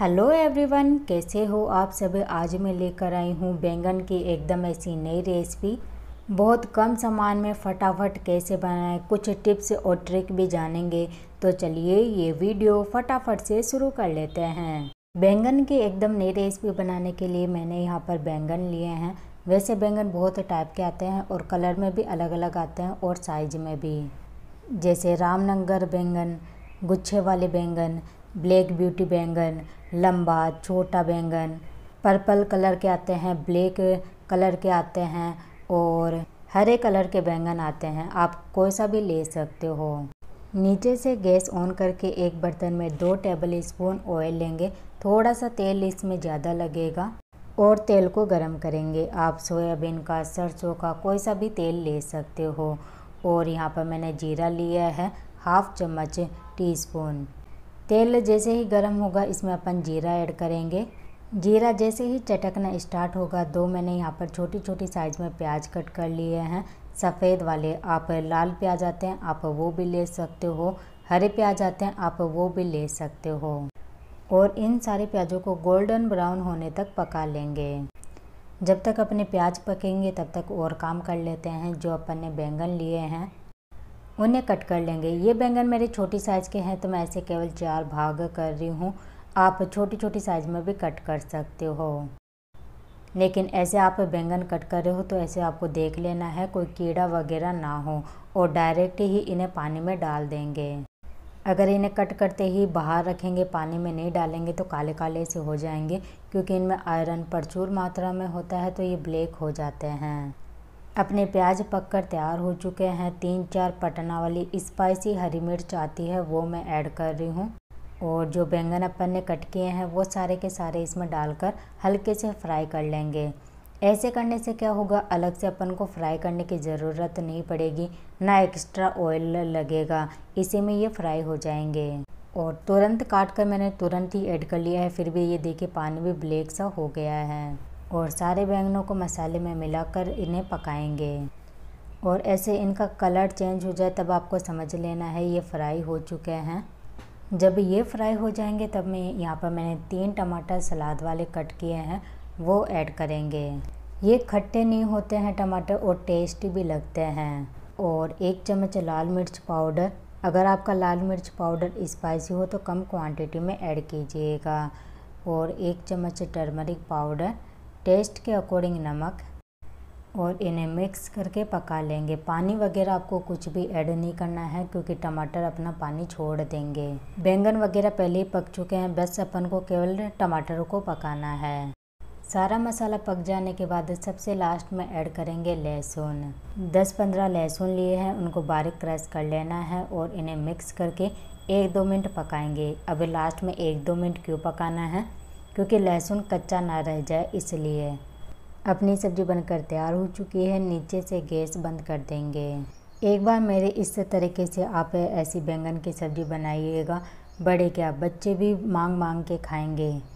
hello everyone कैसे हो आप सभी आज मैं लेकर आई हूँ बैंगन की एकदम ऐसी नई रेसिपी बहुत कम सामान में फटाफट कैसे बनाएं कुछ टिप्स और ट्रिक भी जानेंगे तो चलिए ये वीडियो फटाफट से शुरू कर लेते हैं बैंगन की एकदम नई रेसिपी बनाने के लिए मैंने यहाँ पर बैंगन लिए हैं वैसे बैंगन बहुत टाइप के आते हैं और कलर में भी अलग अलग आते हैं और साइज में भी जैसे रामनगर बैंगन गुच्छे वाले बैंगन ब्लैक ब्यूटी बैंगन लंबा छोटा बैंगन पर्पल कलर के आते हैं ब्लैक कलर के आते हैं और हरे कलर के बैंगन आते हैं आप कोई सा भी ले सकते हो नीचे से गैस ऑन करके एक बर्तन में दो टेबल स्पून ऑयल लेंगे थोड़ा सा तेल इसमें ज़्यादा लगेगा और तेल को गरम करेंगे आप सोयाबीन का सरसों का कोई सा भी तेल ले सकते हो और यहाँ पर मैंने जीरा लिया है हाफ चम्मच टीस्पून तेल जैसे ही गर्म होगा इसमें अपन जीरा ऐड करेंगे जीरा जैसे ही चटकना स्टार्ट होगा दो मैंने यहाँ पर छोटी छोटी साइज़ में प्याज कट कर लिए हैं सफ़ेद वाले आप लाल प्याज आते हैं आप वो भी ले सकते हो हरे प्याज आते हैं आप वो भी ले सकते हो और इन सारे प्याज़ों को गोल्डन ब्राउन होने तक पका लेंगे जब तक अपने प्याज पकेंगे तब तक और काम कर लेते हैं जो अपन ने बैंगन लिए हैं उन्हें कट कर लेंगे ये बैंगन मेरे छोटी साइज़ के हैं तो मैं ऐसे केवल चार भाग कर रही हूँ आप छोटी छोटी साइज़ में भी कट कर सकते हो लेकिन ऐसे आप बैंगन कट कर रहे हो तो ऐसे आपको देख लेना है कोई कीड़ा वगैरह ना हो और डायरेक्ट ही इन्हें पानी में डाल देंगे अगर इन्हें कट करते ही बाहर रखेंगे पानी में नहीं डालेंगे तो काले काले से हो जाएंगे क्योंकि इनमें आयरन प्रचुर मात्रा में होता है तो ये ब्लैक हो जाते हैं अपने प्याज पक कर तैयार हो चुके हैं तीन चार पटना वाली स्पाइसी हरी मिर्च आती है वो मैं ऐड कर रही हूँ और जो बैंगन अपन ने कट किए हैं वो सारे के सारे इसमें डालकर हल्के से फ्राई कर लेंगे ऐसे करने से क्या होगा अलग से अपन को फ्राई करने की ज़रूरत नहीं पड़ेगी ना एक्स्ट्रा ऑयल लगेगा इसी में ये फ्राई हो जाएंगे और तुरंत काट कर मैंने तुरंत ही ऐड कर लिया है फिर भी ये देखिए पानी भी ब्लैक सा हो गया है और सारे बैंगनों को मसाले में मिलाकर इन्हें पकाएंगे और ऐसे इनका कलर चेंज हो जाए तब आपको समझ लेना है ये फ्राई हो चुके हैं जब ये फ्राई हो जाएंगे तब मैं यहाँ पर मैंने तीन टमाटर सलाद वाले कट किए हैं वो ऐड करेंगे ये खट्टे नहीं होते हैं टमाटर और टेस्टी भी लगते हैं और एक चम्मच लाल मिर्च पाउडर अगर आपका लाल मिर्च पाउडर स्पाइसी हो तो कम क्वांटिटी में ऐड कीजिएगा और एक चम्मच टर्मरिक पाउडर टेस्ट के अकॉर्डिंग नमक और इन्हें मिक्स करके पका लेंगे पानी वगैरह आपको कुछ भी ऐड नहीं करना है क्योंकि टमाटर अपना पानी छोड़ देंगे बैंगन वगैरह पहले ही पक चुके हैं बस अपन को केवल टमाटर को पकाना है सारा मसाला पक जाने के बाद सबसे लास्ट में ऐड करेंगे लहसुन 10-15 लहसुन लिए हैं उनको बारीक क्रश कर लेना है और इन्हें मिक्स करके एक दो मिनट पकाएंगे अभी लास्ट में एक दो मिनट क्यों पकाना है क्योंकि लहसुन कच्चा ना रह जाए इसलिए अपनी सब्ज़ी बनकर तैयार हो चुकी है नीचे से गैस बंद कर देंगे एक बार मेरे इस तरीके से आप ऐसी बैंगन की सब्ज़ी बनाइएगा बड़े क्या बच्चे भी मांग मांग के खाएंगे